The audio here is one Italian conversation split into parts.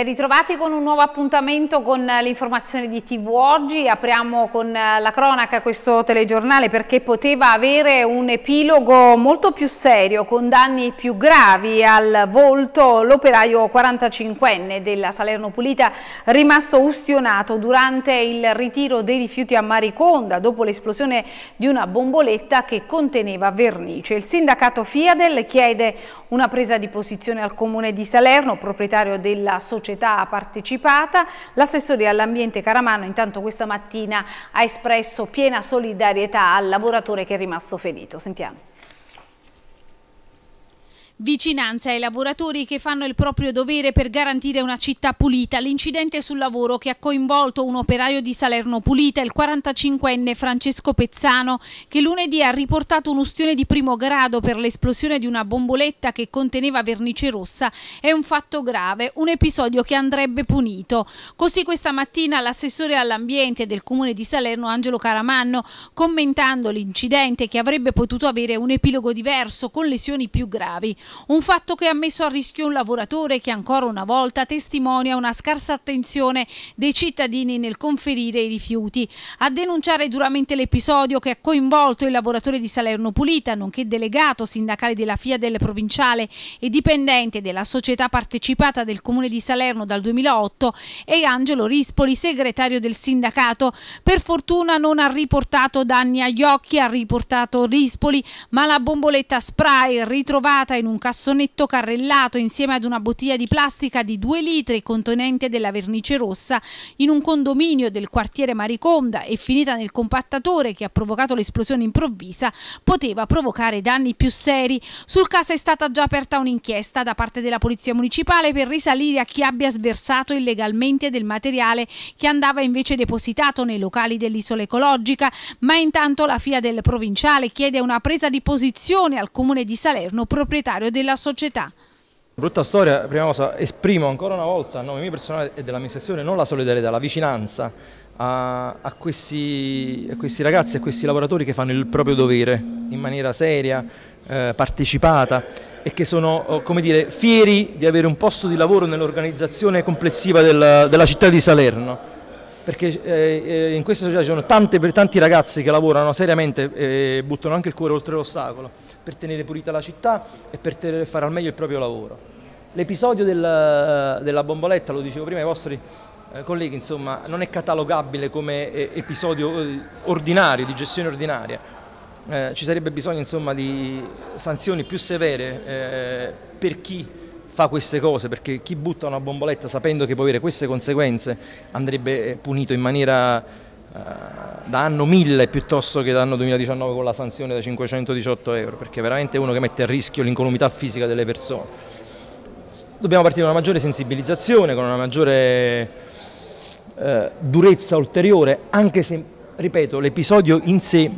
Ben ritrovati con un nuovo appuntamento con l'informazione di TV Oggi. Apriamo con eh, la cronaca questo telegiornale perché poteva avere un epilogo molto più serio, con danni più gravi al volto. L'operaio 45enne della Salerno Pulita rimasto ustionato durante il ritiro dei rifiuti a Mariconda dopo l'esplosione di una bomboletta che conteneva vernice. Il sindacato Fiadel chiede una presa di posizione al comune di Salerno, proprietario della società società partecipata. L'assessore all'ambiente Caramano intanto questa mattina ha espresso piena solidarietà al lavoratore che è rimasto ferito. Sentiamo. Vicinanza ai lavoratori che fanno il proprio dovere per garantire una città pulita. L'incidente sul lavoro che ha coinvolto un operaio di Salerno Pulita, il 45enne Francesco Pezzano, che lunedì ha riportato un'ustione di primo grado per l'esplosione di una bomboletta che conteneva vernice rossa, è un fatto grave, un episodio che andrebbe punito. Così questa mattina l'assessore all'ambiente del comune di Salerno, Angelo Caramanno, commentando l'incidente che avrebbe potuto avere un epilogo diverso con lesioni più gravi. Un fatto che ha messo a rischio un lavoratore che ancora una volta testimonia una scarsa attenzione dei cittadini nel conferire i rifiuti. A denunciare duramente l'episodio che ha coinvolto il lavoratore di Salerno Pulita, nonché delegato sindacale della FIA del provinciale e dipendente della società partecipata del Comune di Salerno dal 2008, è Angelo Rispoli, segretario del sindacato. Per fortuna non ha riportato danni agli occhi, ha riportato Rispoli, ma la bomboletta spray ritrovata in un cassonetto carrellato insieme ad una bottiglia di plastica di 2 litri contenente della vernice rossa in un condominio del quartiere Mariconda e finita nel compattatore che ha provocato l'esplosione improvvisa poteva provocare danni più seri. Sul caso è stata già aperta un'inchiesta da parte della Polizia Municipale per risalire a chi abbia sversato illegalmente del materiale che andava invece depositato nei locali dell'isola ecologica, ma intanto la FIA del provinciale chiede una presa di posizione al comune di Salerno proprietario e della società. Brutta storia, prima cosa, esprimo ancora una volta a nome mio personale e dell'amministrazione non la solidarietà, la vicinanza a, a, questi, a questi, ragazzi, a questi lavoratori che fanno il proprio dovere in maniera seria, eh, partecipata e che sono oh, dire, fieri di avere un posto di lavoro nell'organizzazione complessiva del, della città di Salerno perché eh, eh in questa società ci sono tante, tanti ragazzi che lavorano seriamente eh, e buttano anche il cuore oltre l'ostacolo per tenere pulita la città e per tenere, fare al meglio il proprio lavoro. L'episodio del, eh, della bomboletta, lo dicevo prima ai vostri eh, colleghi, insomma, non è catalogabile come eh, episodio eh, ordinario, di gestione ordinaria. Eh, ci sarebbe bisogno insomma, di sanzioni più severe eh, per chi fa queste cose, perché chi butta una bomboletta sapendo che può avere queste conseguenze andrebbe punito in maniera da anno 1000 piuttosto che da anno 2019 con la sanzione da 518 euro, perché è veramente uno che mette a rischio l'incolumità fisica delle persone. Dobbiamo partire da una maggiore sensibilizzazione, con una maggiore eh, durezza ulteriore, anche se, ripeto, l'episodio in sé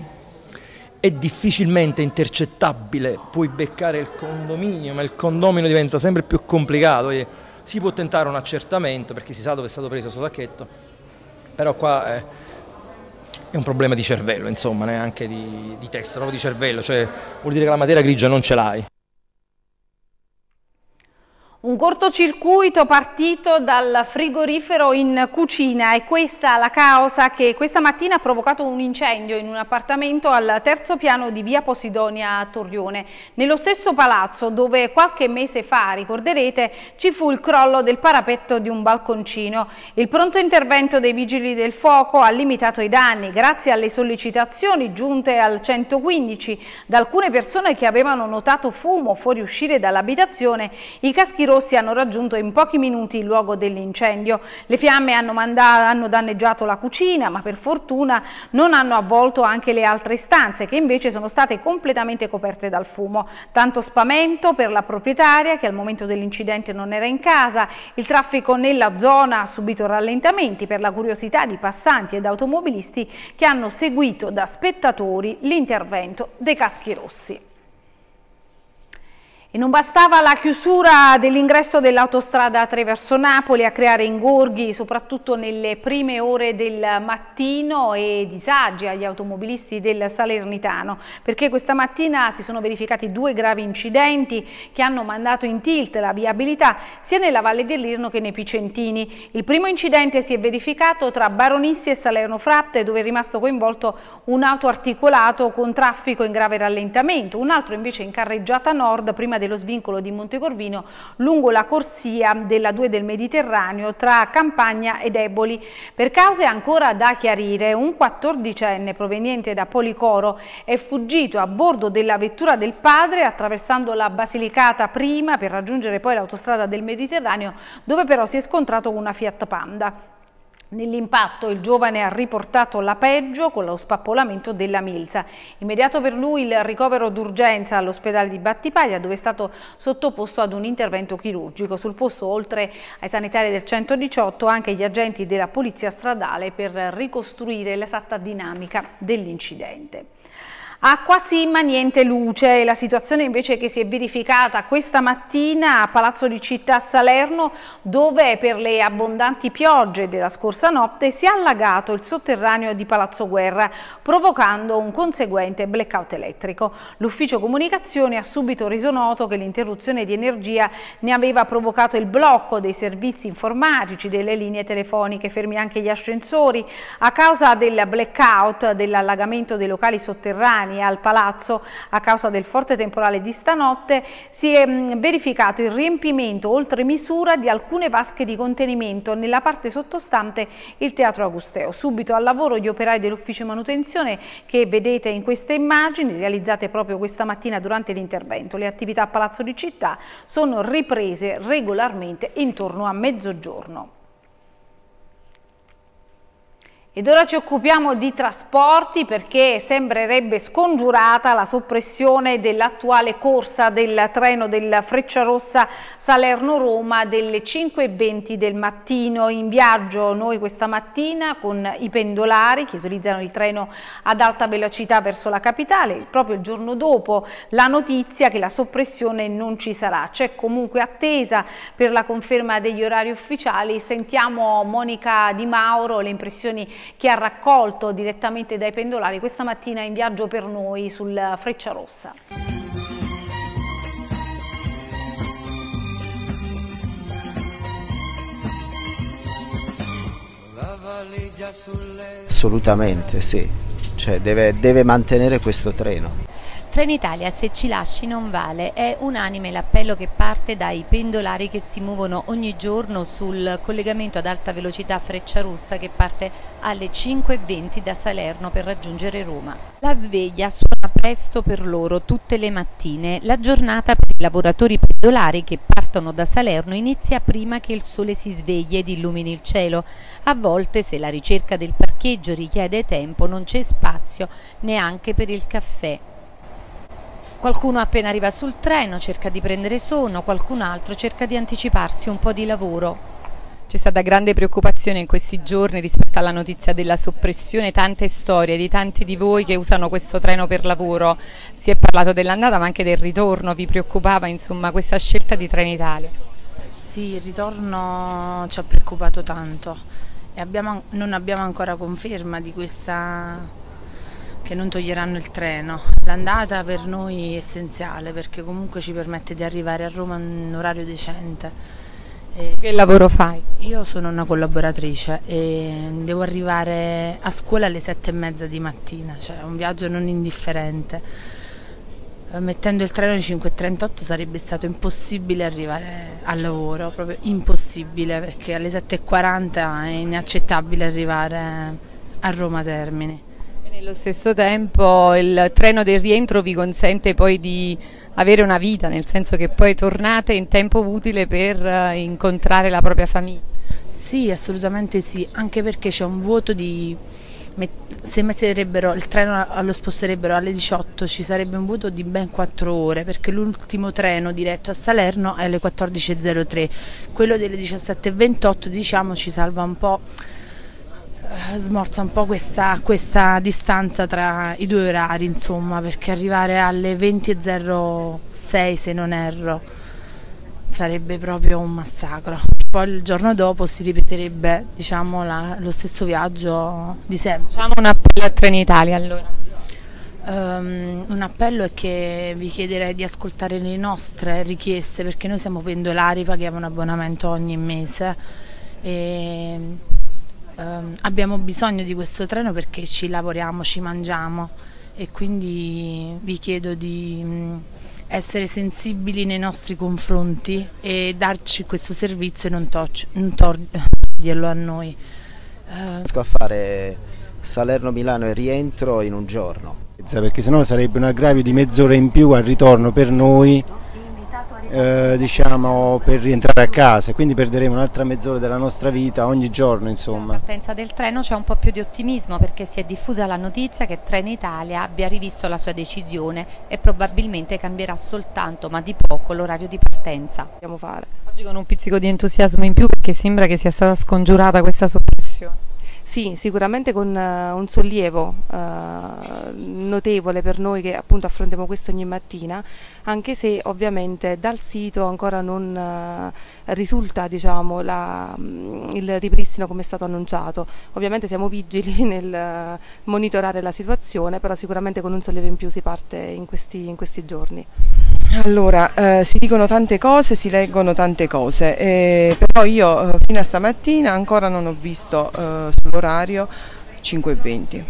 è difficilmente intercettabile, puoi beccare il condominio, ma il condomino diventa sempre più complicato e si può tentare un accertamento perché si sa dove è stato preso questo sacchetto, però qua... Eh, è un problema di cervello, insomma, neanche di, di testa, proprio di cervello, cioè vuol dire che la materia grigia non ce l'hai. Un cortocircuito partito dal frigorifero in cucina è questa la causa che questa mattina ha provocato un incendio in un appartamento al terzo piano di via Posidonia a Torrione. Nello stesso palazzo dove qualche mese fa, ricorderete, ci fu il crollo del parapetto di un balconcino. Il pronto intervento dei vigili del fuoco ha limitato i danni grazie alle sollecitazioni giunte al 115 da alcune persone che avevano notato fumo fuoriuscire dall'abitazione. I caschi rossi hanno raggiunto in pochi minuti il luogo dell'incendio. Le fiamme hanno, hanno danneggiato la cucina, ma per fortuna non hanno avvolto anche le altre stanze, che invece sono state completamente coperte dal fumo. Tanto spavento per la proprietaria, che al momento dell'incidente non era in casa. Il traffico nella zona ha subito rallentamenti per la curiosità di passanti ed automobilisti che hanno seguito da spettatori l'intervento dei caschi rossi. E non bastava la chiusura dell'ingresso dell'autostrada 3 verso Napoli a creare ingorghi, soprattutto nelle prime ore del mattino e disagi agli automobilisti del Salernitano, perché questa mattina si sono verificati due gravi incidenti che hanno mandato in tilt la viabilità sia nella Valle dell'Irno che nei Picentini. Il primo incidente si è verificato tra Baronissi e Salerno Fratte, dove è rimasto coinvolto un auto articolato con traffico in grave rallentamento, un altro invece in carreggiata nord prima dello svincolo di Montecorvino lungo la corsia della 2 del Mediterraneo tra Campagna ed Eboli. Per cause ancora da chiarire, un 14enne proveniente da Policoro è fuggito a bordo della vettura del padre attraversando la Basilicata prima per raggiungere poi l'autostrada del Mediterraneo dove però si è scontrato con una Fiat Panda. Nell'impatto il giovane ha riportato la peggio con lo spappolamento della milza. Immediato per lui il ricovero d'urgenza all'ospedale di Battipaglia dove è stato sottoposto ad un intervento chirurgico. Sul posto oltre ai sanitari del 118 anche gli agenti della polizia stradale per ricostruire l'esatta dinamica dell'incidente. Acqua sì ma niente luce, la situazione invece che si è verificata questa mattina a Palazzo di Città Salerno dove per le abbondanti piogge della scorsa notte si è allagato il sotterraneo di Palazzo Guerra provocando un conseguente blackout elettrico. L'ufficio comunicazione ha subito reso noto che l'interruzione di energia ne aveva provocato il blocco dei servizi informatici, delle linee telefoniche, fermi anche gli ascensori a causa del blackout dell'allagamento dei locali sotterranei Milani al Palazzo a causa del forte temporale di stanotte si è mm, verificato il riempimento oltre misura di alcune vasche di contenimento nella parte sottostante il Teatro Agusteo. Subito al lavoro gli operai dell'ufficio manutenzione che vedete in queste immagini realizzate proprio questa mattina durante l'intervento. Le attività a Palazzo di Città sono riprese regolarmente intorno a mezzogiorno. Ed ora ci occupiamo di trasporti perché sembrerebbe scongiurata la soppressione dell'attuale corsa del treno della Frecciarossa Salerno-Roma delle 5.20 del mattino. In viaggio noi questa mattina con i pendolari che utilizzano il treno ad alta velocità verso la capitale, proprio il giorno dopo la notizia che la soppressione non ci sarà. C'è comunque attesa per la conferma degli orari ufficiali. Sentiamo Monica Di Mauro le impressioni che ha raccolto direttamente dai pendolari questa mattina in viaggio per noi sulla Freccia Rossa. Assolutamente sì, cioè deve, deve mantenere questo treno. Trenitalia se ci lasci non vale, è unanime l'appello che parte dai pendolari che si muovono ogni giorno sul collegamento ad alta velocità Frecciarossa che parte alle 5.20 da Salerno per raggiungere Roma. La sveglia suona presto per loro tutte le mattine, la giornata per i lavoratori pendolari che partono da Salerno inizia prima che il sole si svegli ed illumini il cielo, a volte se la ricerca del parcheggio richiede tempo non c'è spazio neanche per il caffè. Qualcuno appena arriva sul treno cerca di prendere sonno, qualcun altro cerca di anticiparsi un po' di lavoro. C'è stata grande preoccupazione in questi giorni rispetto alla notizia della soppressione, tante storie di tanti di voi che usano questo treno per lavoro. Si è parlato dell'andata ma anche del ritorno, vi preoccupava insomma, questa scelta di Trenitalia? Sì, il ritorno ci ha preoccupato tanto e abbiamo, non abbiamo ancora conferma di questa che non toglieranno il treno. L'andata per noi è essenziale perché comunque ci permette di arrivare a Roma in un orario decente. E che lavoro fai? Io sono una collaboratrice e devo arrivare a scuola alle sette e mezza di mattina, cioè un viaggio non indifferente. Eh, mettendo il treno alle 5.38 sarebbe stato impossibile arrivare al lavoro, proprio impossibile perché alle 7.40 è inaccettabile arrivare a Roma Termini. Nello stesso tempo il treno del rientro vi consente poi di avere una vita, nel senso che poi tornate in tempo utile per eh, incontrare la propria famiglia. Sì, assolutamente sì, anche perché c'è un vuoto di... Se metterebbero il treno lo sposterebbero alle 18 ci sarebbe un vuoto di ben 4 ore perché l'ultimo treno diretto a Salerno è alle 14.03, quello delle 17.28 diciamo ci salva un po' Eh, smorza un po' questa, questa, distanza tra i due orari, insomma, perché arrivare alle 20.06 se non erro sarebbe proprio un massacro. Poi il giorno dopo si ripeterebbe diciamo, la, lo stesso viaggio di sempre. Facciamo un appello a Trenitalia allora. Um, un appello è che vi chiederei di ascoltare le nostre richieste perché noi siamo pendolari, paghiamo un abbonamento ogni mese e ehm, abbiamo bisogno di questo treno perché ci lavoriamo, ci mangiamo e quindi vi chiedo di essere sensibili nei nostri confronti e darci questo servizio e non, non toglierlo a noi. Eh. Riesco a fare Salerno-Milano e rientro in un giorno. Perché sennò sarebbe un aggravio di mezz'ora in più al ritorno per noi eh, diciamo, per rientrare a casa, quindi perderemo un'altra mezz'ora della nostra vita ogni giorno. Insomma. La partenza del treno c'è un po' più di ottimismo perché si è diffusa la notizia che Trenitalia abbia rivisto la sua decisione e probabilmente cambierà soltanto, ma di poco, l'orario di partenza. Oggi con un pizzico di entusiasmo in più perché sembra che sia stata scongiurata questa soppressione. Sì, sicuramente con uh, un sollievo uh, notevole per noi che appunto affrontiamo questo ogni mattina, anche se ovviamente dal sito ancora non uh, risulta diciamo, la, mm, il ripristino come è stato annunciato. Ovviamente siamo vigili nel monitorare la situazione, però sicuramente con un sollievo in più si parte in questi, in questi giorni. Allora, eh, si dicono tante cose, si leggono tante cose, eh, però io eh, fino a stamattina ancora non ho visto eh, orario 5.20.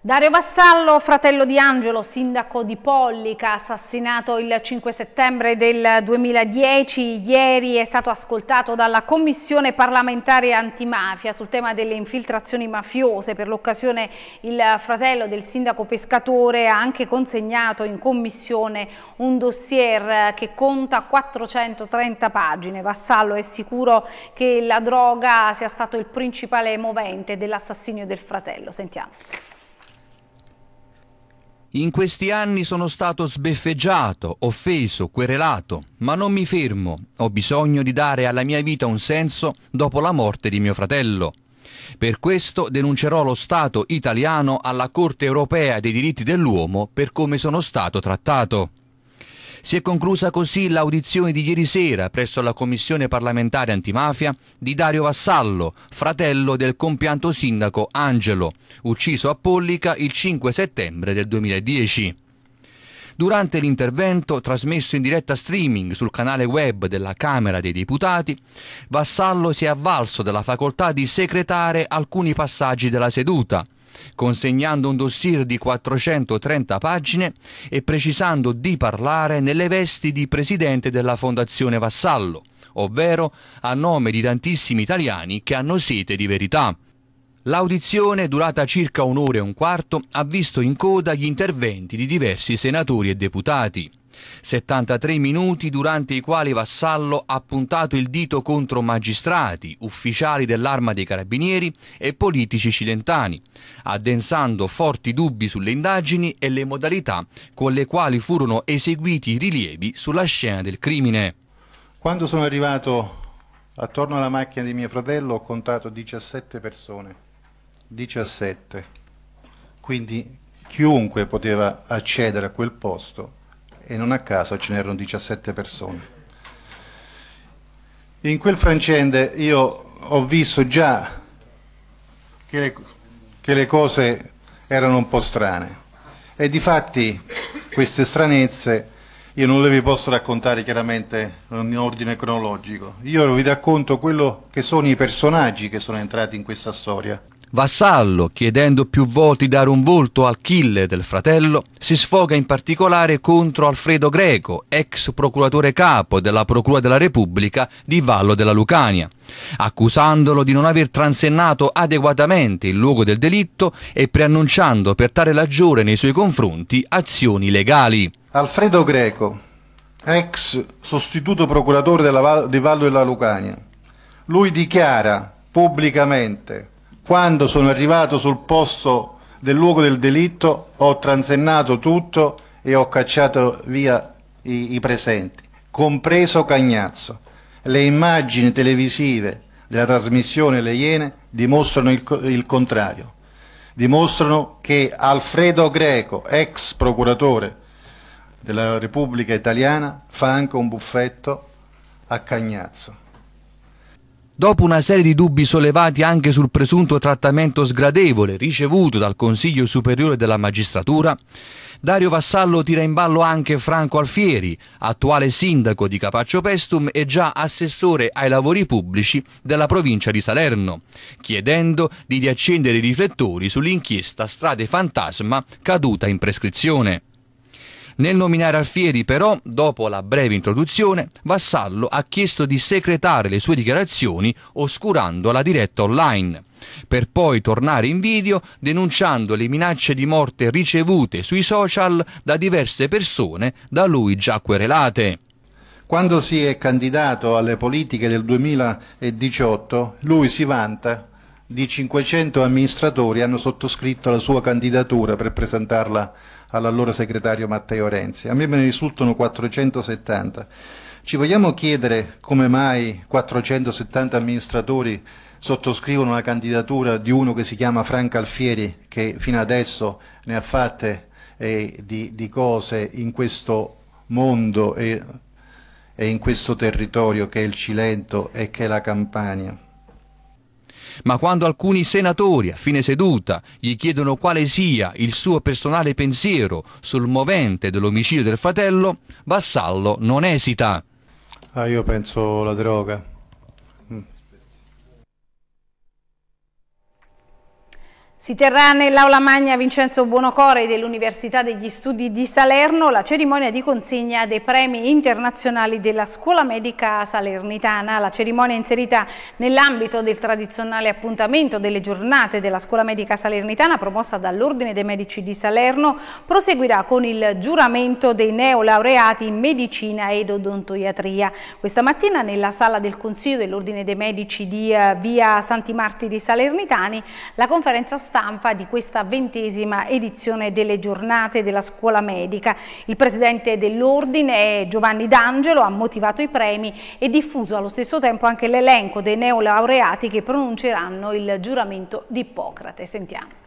Dario Vassallo, fratello di Angelo, sindaco di Pollica, assassinato il 5 settembre del 2010, ieri è stato ascoltato dalla Commissione parlamentare antimafia sul tema delle infiltrazioni mafiose. Per l'occasione il fratello del sindaco pescatore ha anche consegnato in commissione un dossier che conta 430 pagine. Vassallo è sicuro che la droga sia stato il principale movente dell'assassinio del fratello. Sentiamo. In questi anni sono stato sbeffeggiato, offeso, querelato, ma non mi fermo. Ho bisogno di dare alla mia vita un senso dopo la morte di mio fratello. Per questo denuncerò lo Stato italiano alla Corte europea dei diritti dell'uomo per come sono stato trattato. Si è conclusa così l'audizione di ieri sera presso la Commissione parlamentare antimafia di Dario Vassallo, fratello del compianto sindaco Angelo, ucciso a Pollica il 5 settembre del 2010. Durante l'intervento, trasmesso in diretta streaming sul canale web della Camera dei Deputati, Vassallo si è avvalso della facoltà di secretare alcuni passaggi della seduta – consegnando un dossier di 430 pagine e precisando di parlare nelle vesti di presidente della Fondazione Vassallo, ovvero a nome di tantissimi italiani che hanno sete di verità. L'audizione, durata circa un'ora e un quarto, ha visto in coda gli interventi di diversi senatori e deputati. 73 minuti durante i quali Vassallo ha puntato il dito contro magistrati, ufficiali dell'arma dei carabinieri e politici cilentani, addensando forti dubbi sulle indagini e le modalità con le quali furono eseguiti i rilievi sulla scena del crimine. Quando sono arrivato attorno alla macchina di mio fratello ho contato 17 persone, 17, quindi chiunque poteva accedere a quel posto e non a caso ce n'erano 17 persone. In quel francende io ho visto già che le, che le cose erano un po' strane e di fatti queste stranezze io non le vi posso raccontare chiaramente in ordine cronologico, io vi racconto quello che sono i personaggi che sono entrati in questa storia. Vassallo, chiedendo più volte di dare un volto al killer del fratello, si sfoga in particolare contro Alfredo Greco, ex procuratore capo della Procura della Repubblica di Vallo della Lucania, accusandolo di non aver transennato adeguatamente il luogo del delitto e preannunciando per tale ragione nei suoi confronti azioni legali. Alfredo Greco, ex sostituto procuratore Val di Vallo della Lucania, lui dichiara pubblicamente quando sono arrivato sul posto del luogo del delitto ho transennato tutto e ho cacciato via i, i presenti, compreso Cagnazzo. Le immagini televisive della trasmissione Le Iene dimostrano il, il contrario, dimostrano che Alfredo Greco, ex procuratore della Repubblica Italiana, fa anche un buffetto a Cagnazzo dopo una serie di dubbi sollevati anche sul presunto trattamento sgradevole ricevuto dal Consiglio Superiore della Magistratura, Dario Vassallo tira in ballo anche Franco Alfieri, attuale sindaco di Capaccio Pestum e già assessore ai lavori pubblici della provincia di Salerno, chiedendo di riaccendere i riflettori sull'inchiesta Strade Fantasma caduta in prescrizione. Nel nominare Alfieri però, dopo la breve introduzione, Vassallo ha chiesto di secretare le sue dichiarazioni oscurando la diretta online per poi tornare in video denunciando le minacce di morte ricevute sui social da diverse persone da lui già querelate. Quando si è candidato alle politiche del 2018, lui si vanta di 500 amministratori hanno sottoscritto la sua candidatura per presentarla all'allora segretario Matteo Renzi. A me me ne risultano 470. Ci vogliamo chiedere come mai 470 amministratori sottoscrivono la candidatura di uno che si chiama Franco Alfieri, che fino adesso ne ha fatte eh, di, di, cose in questo mondo e, e in questo territorio che è il Cilento e che è la Campania. Ma quando alcuni senatori a fine seduta gli chiedono quale sia il suo personale pensiero sul movente dell'omicidio del fratello, Vassallo non esita. Ah, io penso la droga. Si terrà nell'Aula Magna Vincenzo Buonocore dell'Università degli Studi di Salerno la cerimonia di consegna dei premi internazionali della Scuola Medica Salernitana. La cerimonia è inserita nell'ambito del tradizionale appuntamento delle giornate della Scuola Medica Salernitana promossa dall'Ordine dei Medici di Salerno proseguirà con il giuramento dei neolaureati in Medicina ed Odontoiatria. Questa mattina nella Sala del Consiglio dell'Ordine dei Medici di eh, Via Santi Martiri Salernitani la conferenza sta stampa di questa ventesima edizione delle giornate della scuola medica. Il presidente dell'Ordine, Giovanni D'Angelo, ha motivato i premi e diffuso allo stesso tempo anche l'elenco dei neolaureati che pronunceranno il giuramento di Ippocrate. Sentiamo.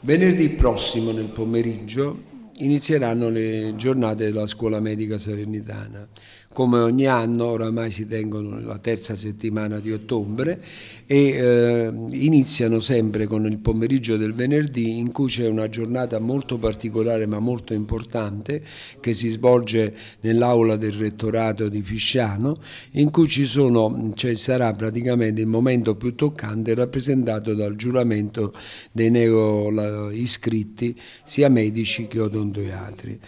Venerdì prossimo nel pomeriggio inizieranno le giornate della scuola medica salernitana come ogni anno oramai si tengono la terza settimana di ottobre e eh, iniziano sempre con il pomeriggio del venerdì in cui c'è una giornata molto particolare ma molto importante che si svolge nell'aula del rettorato di Fisciano in cui ci sono, cioè sarà praticamente il momento più toccante rappresentato dal giuramento dei neo iscritti sia medici che odontoiatri.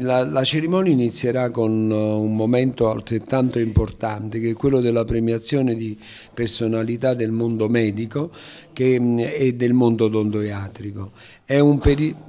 La, la, cerimonia inizierà con eh, un momento altrettanto importante che è quello della premiazione di personalità del mondo medico mm, e del mondo odontoiatrico. È, un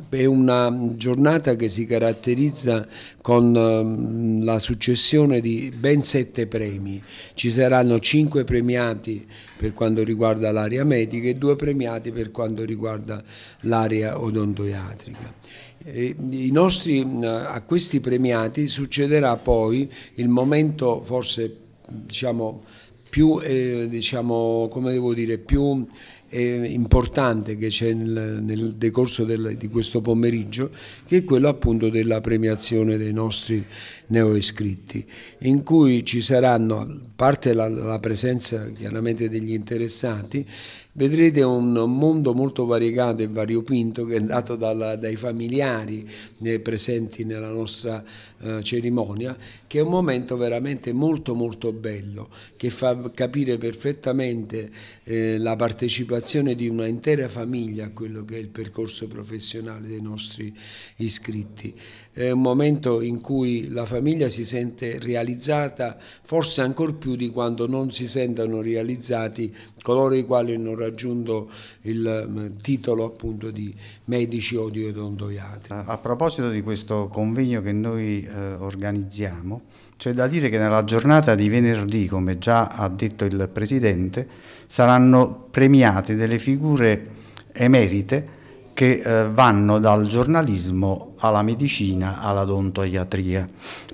è, una giornata che si caratterizza con mm, la successione di ben sette premi. Ci saranno cinque premiati per quanto riguarda l'area medica e due premiati per quanto riguarda l'area odontoiatrica. Eh, nostri, eh, a questi premiati succederà poi il momento forse diciamo, più, eh, diciamo, dire, più eh, importante che c'è nel, nel decorso del, di questo pomeriggio, che è quello appunto della premiazione dei nostri neoiscritti, in cui ci saranno, a parte la, la presenza chiaramente degli interessati, vedrete un mondo molto variegato e variopinto che è dato dalla, dai familiari eh, presenti nella nostra eh, cerimonia, che è un momento veramente molto molto bello, che fa capire perfettamente eh, la partecipazione di una intera famiglia a quello che è il percorso professionale dei nostri iscritti è un momento in cui la famiglia si sente realizzata forse ancor più di quando non si sentono realizzati coloro i quali hanno raggiunto il mm, titolo appunto di medici o di odontoiatri. Eh, a proposito di questo convegno che noi eh, organizziamo, c'è da dire che nella giornata di venerdì, come già ha detto il Presidente, saranno premiate delle figure emerite che eh, vanno dal giornalismo alla medicina alla odontoiatria,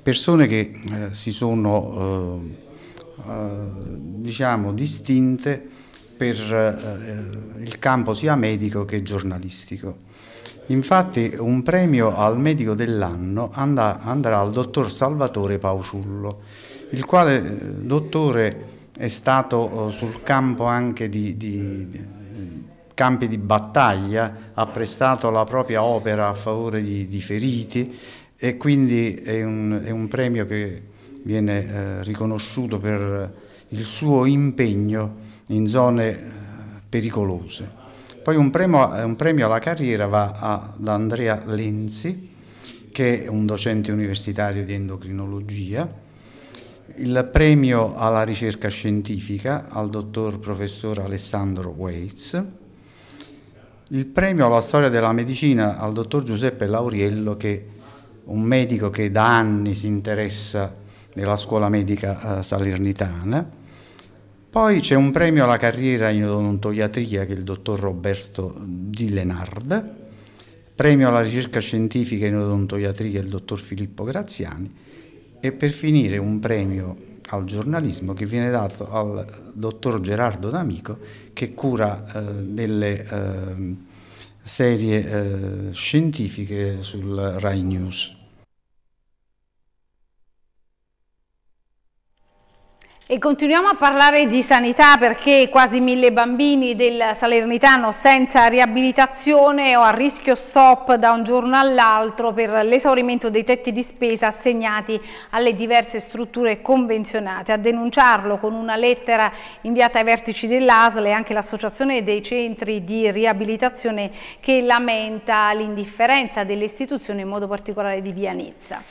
persone che eh, si sono eh, eh, diciamo distinte per eh, il campo sia medico che giornalistico. Infatti un premio al medico dell'anno andrà al dottor Salvatore Pauciullo, il quale dottore è stato oh, sul campo anche di, di campi di battaglia, ha prestato la propria opera a favore di, di feriti e quindi è un, è un premio che viene eh, riconosciuto per il suo impegno in zone eh, pericolose. Poi un premio, un premio alla carriera va ad Andrea Lenzi, che è un docente universitario di endocrinologia, il premio alla ricerca scientifica al dottor professor Alessandro Waits, il premio alla storia della medicina al dottor Giuseppe Lauriello che un medico che da anni si interessa nella scuola medica eh, salernitana. Poi c'è un premio alla carriera in odontoiatria che è il dottor Roberto Di Lenard, premio alla ricerca scientifica in odontoiatria il dottor Filippo Graziani e per finire un premio al giornalismo che viene dato al dottor Gerardo D'Amico che cura eh, delle eh, serie eh, scientifiche sul Rai News. E continuiamo a parlare di sanità perché quasi mille bambini del Salernitano senza riabilitazione o a rischio stop da un giorno all'altro per l'esaurimento dei tetti di spesa assegnati alle diverse strutture convenzionate. A denunciarlo con una lettera inviata ai vertici dell'ASL e anche l'Associazione dei Centri di Riabilitazione che lamenta l'indifferenza delle istituzioni in modo particolare di Via Nizza.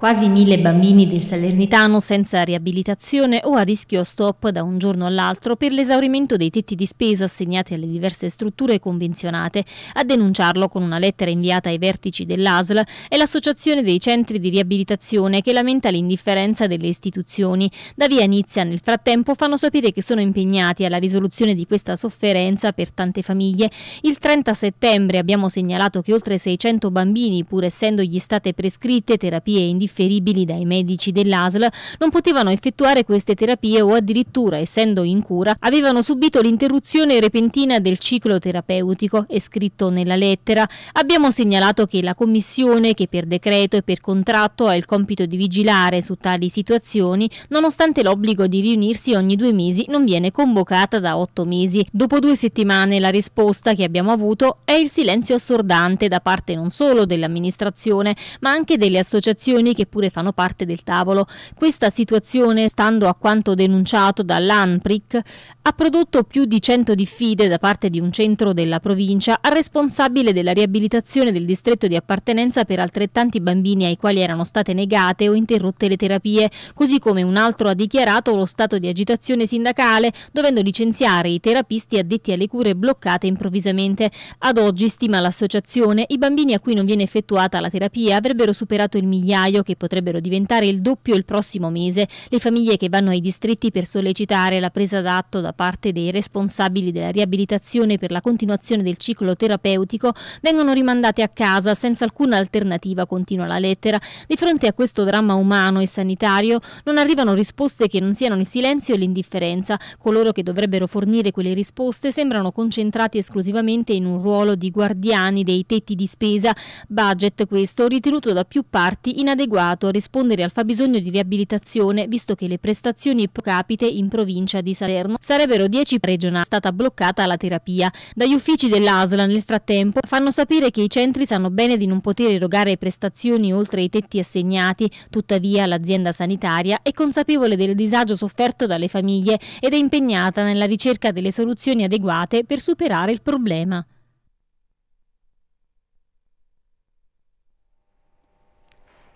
Quasi mille bambini del Salernitano senza riabilitazione o a rischio stop da un giorno all'altro per l'esaurimento dei tetti di spesa assegnati alle diverse strutture convenzionate. A denunciarlo con una lettera inviata ai vertici dell'ASL è l'Associazione dei Centri di Riabilitazione che lamenta l'indifferenza delle istituzioni. Da via Nizia nel frattempo fanno sapere che sono impegnati alla risoluzione di questa sofferenza per tante famiglie. Il 30 settembre abbiamo segnalato che oltre 600 bambini, pur essendogli state prescritte terapie indifferenti, riferibili dai medici dell'ASL non potevano effettuare queste terapie o addirittura, essendo in cura, avevano subito l'interruzione repentina del ciclo terapeutico, è scritto nella lettera. Abbiamo segnalato che la Commissione, che per decreto e per contratto ha il compito di vigilare su tali situazioni, nonostante l'obbligo di riunirsi ogni due mesi, non viene convocata da otto mesi. Dopo due settimane la risposta che abbiamo avuto è il silenzio assordante da parte non solo dell'amministrazione, ma anche delle associazioni che che pure fanno parte del tavolo. Questa situazione, stando a quanto denunciato dall'ANPRIC, ha prodotto più di 100 diffide da parte di un centro della provincia al responsabile della riabilitazione del distretto di appartenenza per altrettanti bambini ai quali erano state negate o interrotte le terapie, così come un altro ha dichiarato lo stato di agitazione sindacale, dovendo licenziare i terapisti addetti alle cure bloccate improvvisamente. Ad oggi, stima l'associazione, i bambini a cui non viene effettuata la terapia avrebbero superato il migliaio che che potrebbero diventare il doppio il prossimo mese, le famiglie che vanno ai distretti per sollecitare la presa d'atto da parte dei responsabili della riabilitazione per la continuazione del ciclo terapeutico vengono rimandate a casa senza alcuna alternativa, continua la lettera. Di fronte a questo dramma umano e sanitario non arrivano risposte che non siano il silenzio e l'indifferenza. Coloro che dovrebbero fornire quelle risposte sembrano concentrati esclusivamente in un ruolo di guardiani dei tetti di spesa, budget questo ritenuto da più parti inadeguato adeguato rispondere al fabbisogno di riabilitazione, visto che le prestazioni pro capite in provincia di Salerno sarebbero 10 regionali, è stata bloccata la terapia. Dagli uffici dell'ASLA nel frattempo fanno sapere che i centri sanno bene di non poter erogare prestazioni oltre i tetti assegnati, tuttavia l'azienda sanitaria è consapevole del disagio sofferto dalle famiglie ed è impegnata nella ricerca delle soluzioni adeguate per superare il problema.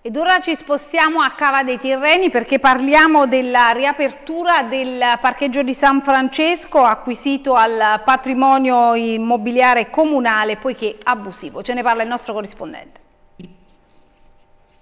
Ed ora ci spostiamo a Cava dei Tirreni perché parliamo della riapertura del parcheggio di San Francesco acquisito al patrimonio immobiliare comunale poiché abusivo. Ce ne parla il nostro corrispondente.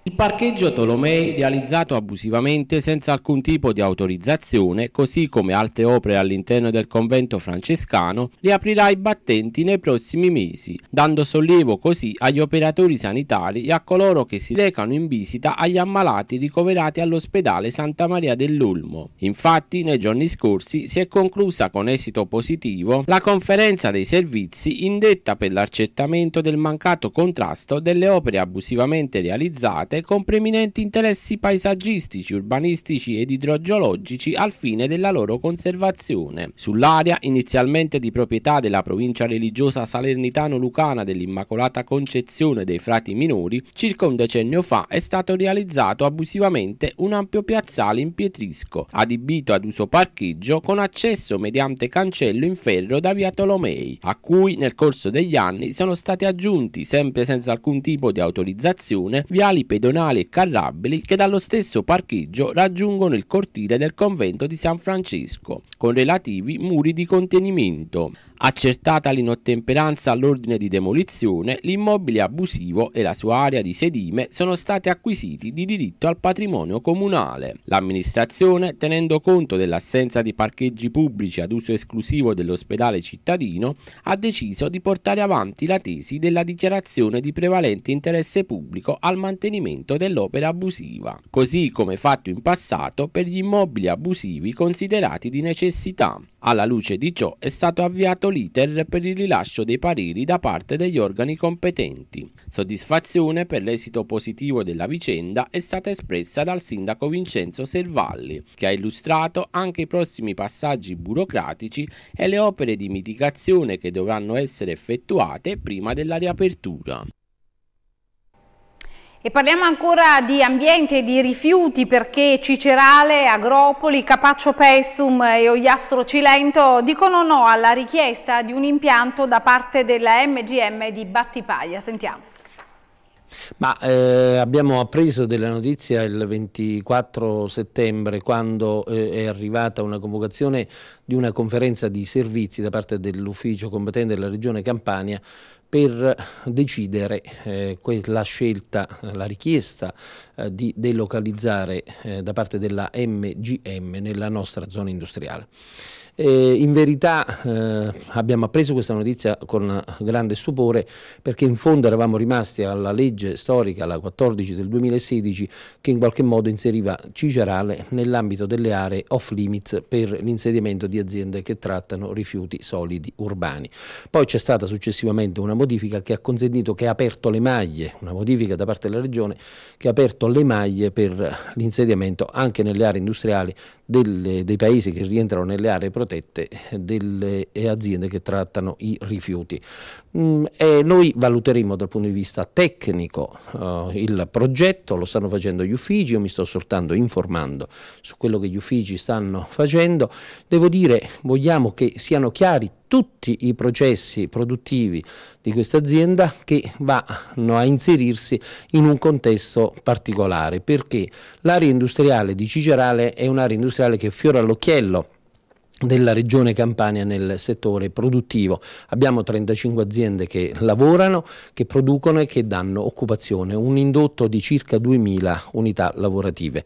Il parcheggio Tolomei, realizzato abusivamente senza alcun tipo di autorizzazione, così come altre opere all'interno del convento francescano, riaprirà i battenti nei prossimi mesi, dando sollievo così agli operatori sanitari e a coloro che si recano in visita agli ammalati ricoverati all'ospedale Santa Maria dell'Ulmo. Infatti, nei giorni scorsi si è conclusa con esito positivo la conferenza dei servizi indetta per l'accertamento del mancato contrasto delle opere abusivamente realizzate collegate con preminenti interessi paesaggistici, urbanistici ed idrogeologici al fine della loro conservazione. Sull'area, inizialmente di proprietà della provincia religiosa salernitano-lucana dell'Immacolata Concezione dei Frati Minori, circa un decennio fa è stato realizzato abusivamente un ampio piazzale in pietrisco, adibito ad uso parcheggio con accesso mediante cancello in ferro da via Tolomei, a cui nel corso degli anni sono stati aggiunti, sempre senza alcun tipo di autorizzazione, viali pedonali pedonali carrabili che dallo stesso parcheggio raggiungono il cortile del convento di San Francesco, con relativi muri di contenimento. Accertata l'inottemperanza all'ordine di demolizione, l'immobile abusivo e la sua area di sedime sono stati acquisiti di diritto al patrimonio comunale. L'amministrazione, tenendo conto dell'assenza di parcheggi pubblici ad uso esclusivo dell'ospedale cittadino, ha deciso di portare avanti la tesi della dichiarazione di prevalente interesse pubblico al mantenimento dell'opera abusiva, così come fatto in passato per gli immobili abusivi considerati di necessità. Alla luce di ciò è stato avviato l'iter per il rilascio dei pareri da parte degli organi competenti. Soddisfazione per l'esito positivo della vicenda è stata espressa dal sindaco Vincenzo Servalli, che ha illustrato anche i prossimi passaggi burocratici e le opere di mitigazione che dovranno essere effettuate prima della riapertura. E parliamo ancora di ambiente e di rifiuti perché Cicerale, Agropoli, Capaccio Pestum e Ogliastro Cilento dicono no alla richiesta di un impianto da parte della MGM di Battipaglia. Sentiamo. Ma eh, abbiamo appreso della notizia il 24 settembre quando eh, è arrivata una convocazione di una conferenza di servizi da parte dell'ufficio competente della Regione Campania per decidere eh, la scelta, la richiesta eh, di delocalizzare eh, da parte della MGM nella nostra zona industriale. Eh, in verità eh, abbiamo appreso questa notizia con grande stupore perché in fondo eravamo rimasti alla legge storica, la 14 del 2016, che in qualche modo inseriva Cicerale nell'ambito delle aree off limits per l'insediamento di aziende che trattano rifiuti solidi urbani. Poi c'è stata successivamente una modifica che ha consentito, che ha aperto le maglie, una modifica da parte della Regione che ha aperto le maglie per l'insediamento anche nelle aree industriali delle, dei paesi che rientrano nelle aree produttive protette delle aziende che trattano i rifiuti. Mm, e noi valuteremo dal punto di vista tecnico eh, il progetto, lo stanno facendo gli uffici, io mi sto soltanto informando su quello che gli uffici stanno facendo. Devo dire, vogliamo che siano chiari tutti i processi produttivi di questa azienda che vanno a inserirsi in un contesto particolare perché l'area industriale di Cicerale è un'area industriale che fiora all'occhiello della regione Campania nel settore produttivo. Abbiamo 35 aziende che lavorano, che producono e che danno occupazione, un indotto di circa 2.000 unità lavorative.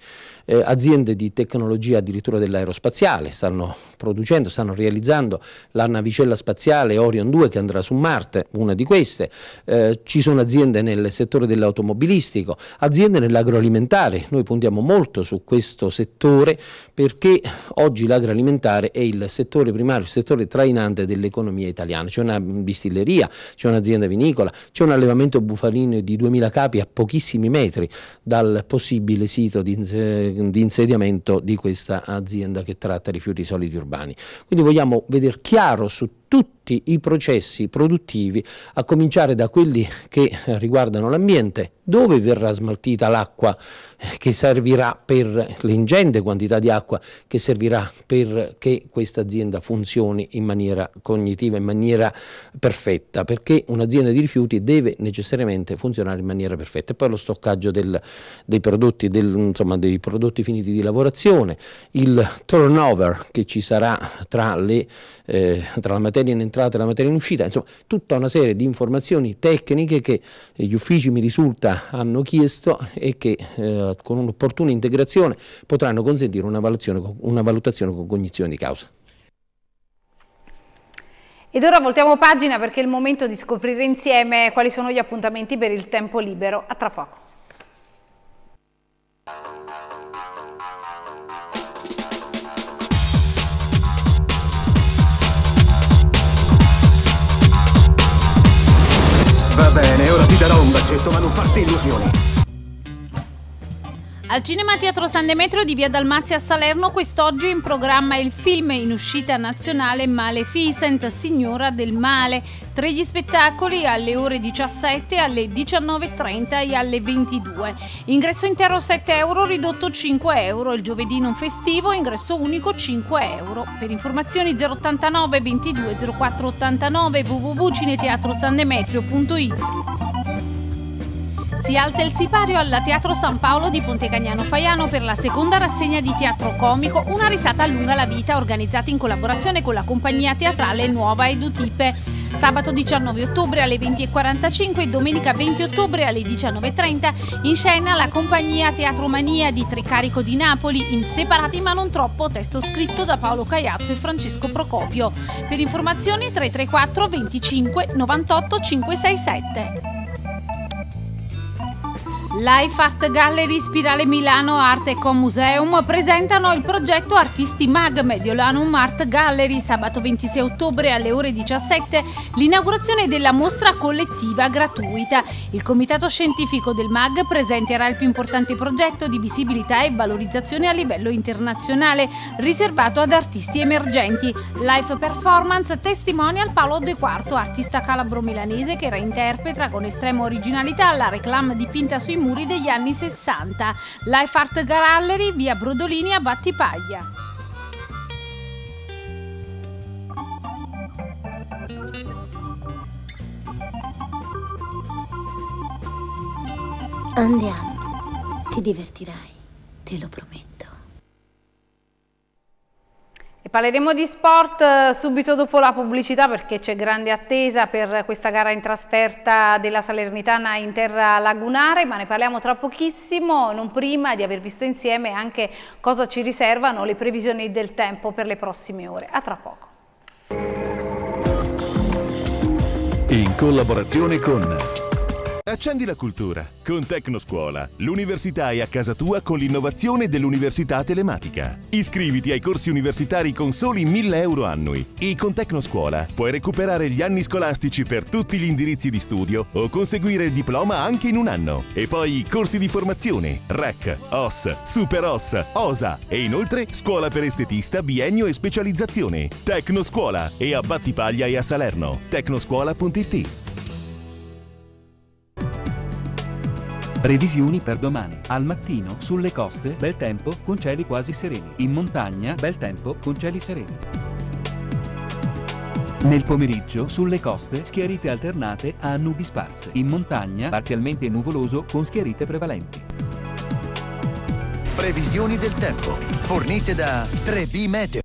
Eh, aziende di tecnologia addirittura dell'aerospaziale stanno producendo, stanno realizzando la navicella spaziale Orion 2 che andrà su Marte, una di queste. Eh, ci sono aziende nel settore dell'automobilistico, aziende nell'agroalimentare. Noi puntiamo molto su questo settore perché oggi l'agroalimentare è il settore primario, il settore trainante dell'economia italiana. C'è una distilleria, c'è un'azienda vinicola, c'è un allevamento bufalino di 2000 capi a pochissimi metri dal possibile sito di, insediamento di questa azienda che tratta rifiuti solidi urbani. Quindi vogliamo vedere chiaro su tutti i processi produttivi, a cominciare da quelli che eh, riguardano l'ambiente, dove verrà smaltita l'acqua eh, che servirà per l'ingente quantità di acqua che servirà perché questa azienda funzioni in maniera cognitiva, in maniera perfetta, perché un'azienda di rifiuti deve necessariamente funzionare in maniera perfetta. E poi lo stoccaggio del, dei, prodotti, del, insomma, dei prodotti finiti di lavorazione, il turnover che ci sarà tra le eh, tra la materia in entrata e la materia in uscita, insomma tutta una serie di informazioni tecniche che gli uffici mi risulta hanno chiesto e che eh, con un'opportuna integrazione potranno consentire una valutazione, una valutazione con cognizione di causa. Ed ora voltiamo pagina perché è il momento di scoprire insieme quali sono gli appuntamenti per il tempo libero. A tra poco. questo, ma non farsi illusioni. Al Cinema Teatro San Demetrio di Via Dalmazia a Salerno quest'oggi in programma il film in uscita nazionale Maleficent, Signora del Male. Tre gli spettacoli alle ore 17, alle 19.30 e alle 22. Ingresso intero 7 euro, ridotto 5 euro. Il giovedì non festivo, ingresso unico 5 euro. Per informazioni 089 22 04 89 www.cineteatrosandemetrio.it si alza il sipario al Teatro San Paolo di Pontecagnano Faiano per la seconda rassegna di teatro comico Una risata lunga la vita organizzata in collaborazione con la compagnia teatrale Nuova Edutipe. Sabato 19 ottobre alle 20.45 e domenica 20 ottobre alle 19.30 in scena la compagnia Teatromania di Tricarico di Napoli in Separati ma non troppo, testo scritto da Paolo Caiazzo e Francesco Procopio. Per informazioni 334 25 98 567. Life Art Gallery Spirale Milano Arte Co Museum presentano il progetto Artisti Mag Mediolanum Art Gallery sabato 26 ottobre alle ore 17 l'inaugurazione della mostra collettiva gratuita. Il comitato scientifico del Mag presenterà il più importante progetto di visibilità e valorizzazione a livello internazionale riservato ad artisti emergenti. Life Performance testimonial Paolo De Quarto, artista calabro milanese che reinterpreta con estrema originalità la reclam dipinta sui muri muri degli anni 60. Life Art Gallery, via Brodolini a Battipaglia. Andiamo, ti divertirai, te lo prometto. E parleremo di sport eh, subito dopo la pubblicità perché c'è grande attesa per questa gara in trasferta della Salernitana in terra lagunare, ma ne parliamo tra pochissimo, non prima di aver visto insieme anche cosa ci riservano le previsioni del tempo per le prossime ore. A tra poco. In collaborazione con Accendi la cultura con Tecnoscuola, l'università è a casa tua con l'innovazione dell'università telematica. Iscriviti ai corsi universitari con soli 1000 euro annui e con Tecnoscuola puoi recuperare gli anni scolastici per tutti gli indirizzi di studio o conseguire il diploma anche in un anno. E poi corsi di formazione, REC, OS, Super OS, OSA e inoltre scuola per estetista, biennio e specializzazione. Tecnoscuola e a Battipaglia e a Salerno. Tecnoscuola.it Previsioni per domani. Al mattino, sulle coste, bel tempo, con cieli quasi sereni. In montagna, bel tempo, con cieli sereni. Nel pomeriggio, sulle coste, schiarite alternate a nubi sparse. In montagna, parzialmente nuvoloso, con schiarite prevalenti. Previsioni del tempo, fornite da 3B Meteo.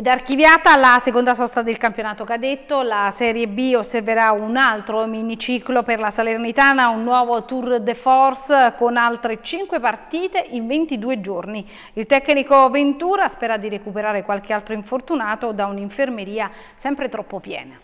Ed archiviata la seconda sosta del campionato cadetto, la Serie B osserverà un altro miniciclo per la Salernitana, un nuovo Tour de Force con altre 5 partite in 22 giorni. Il tecnico Ventura spera di recuperare qualche altro infortunato da un'infermeria sempre troppo piena.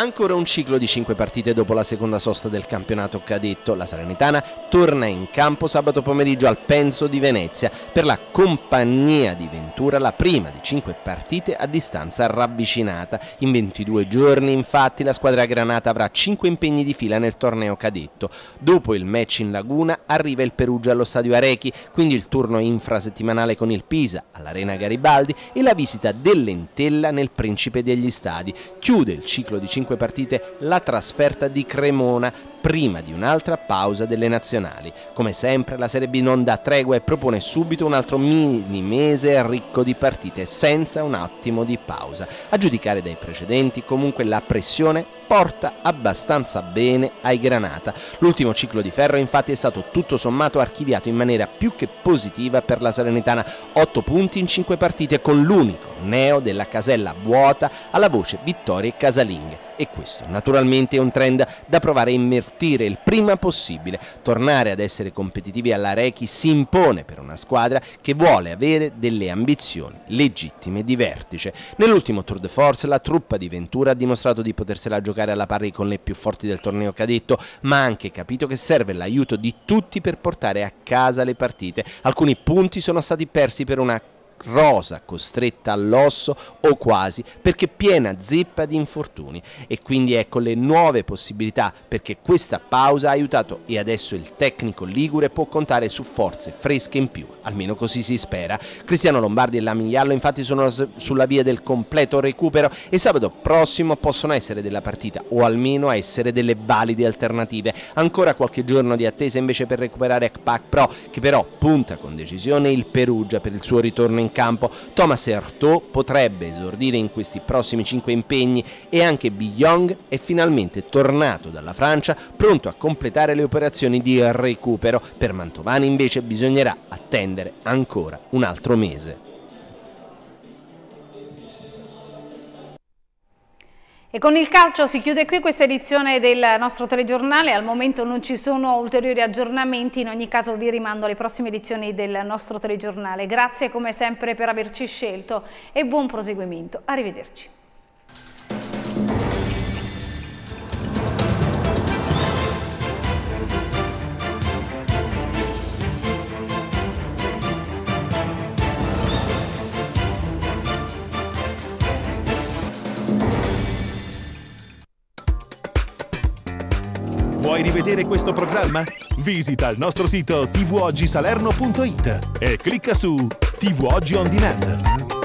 Ancora un ciclo di 5 partite dopo la seconda sosta del campionato cadetto, la Salernitana torna in campo sabato pomeriggio al Penso di Venezia per la compagnia di Ventura, la prima di 5 partite a distanza ravvicinata. In 22 giorni infatti la squadra granata avrà 5 impegni di fila nel torneo cadetto. Dopo il match in Laguna arriva il Perugia allo stadio Arechi, quindi il turno infrasettimanale con il Pisa all'Arena Garibaldi e la visita dell'Entella nel Principe degli Stadi. Chiude il ciclo di 5 5 partite la trasferta di Cremona prima di un'altra pausa delle nazionali. Come sempre la Serie B non dà tregua e propone subito un altro mini mese ricco di partite senza un attimo di pausa. A giudicare dai precedenti comunque la pressione porta abbastanza bene ai Granata. L'ultimo ciclo di ferro infatti è stato tutto sommato archiviato in maniera più che positiva per la Salernitana. 8 punti in 5 partite con l'unico neo della casella vuota alla voce Vittorie Casalinghe e questo naturalmente è un trend da provare a invertire il prima possibile. Tornare ad essere competitivi alla Rechi si impone per una squadra che vuole avere delle ambizioni legittime di vertice. Nell'ultimo Tour de Force la truppa di Ventura ha dimostrato di potersela giocare alla pari con le più forti del torneo cadetto, ma ha anche capito che serve l'aiuto di tutti per portare a casa le partite. Alcuni punti sono stati persi per una rosa costretta all'osso o quasi perché piena zeppa di infortuni e quindi ecco le nuove possibilità perché questa pausa ha aiutato e adesso il tecnico Ligure può contare su forze fresche in più, almeno così si spera. Cristiano Lombardi e Lamigliallo infatti sono sulla via del completo recupero e sabato prossimo possono essere della partita o almeno essere delle valide alternative. Ancora qualche giorno di attesa invece per recuperare Akpak Pro che però punta con decisione il Perugia per il suo ritorno in in campo. Thomas Erto potrebbe esordire in questi prossimi cinque impegni e anche Biyong è finalmente tornato dalla Francia pronto a completare le operazioni di recupero. Per Mantovani invece bisognerà attendere ancora un altro mese. E con il calcio si chiude qui questa edizione del nostro telegiornale, al momento non ci sono ulteriori aggiornamenti, in ogni caso vi rimando alle prossime edizioni del nostro telegiornale. Grazie come sempre per averci scelto e buon proseguimento. Arrivederci. Vuoi rivedere questo programma? Visita il nostro sito tvoggisalerno.it e clicca su TV Oggi On Demand.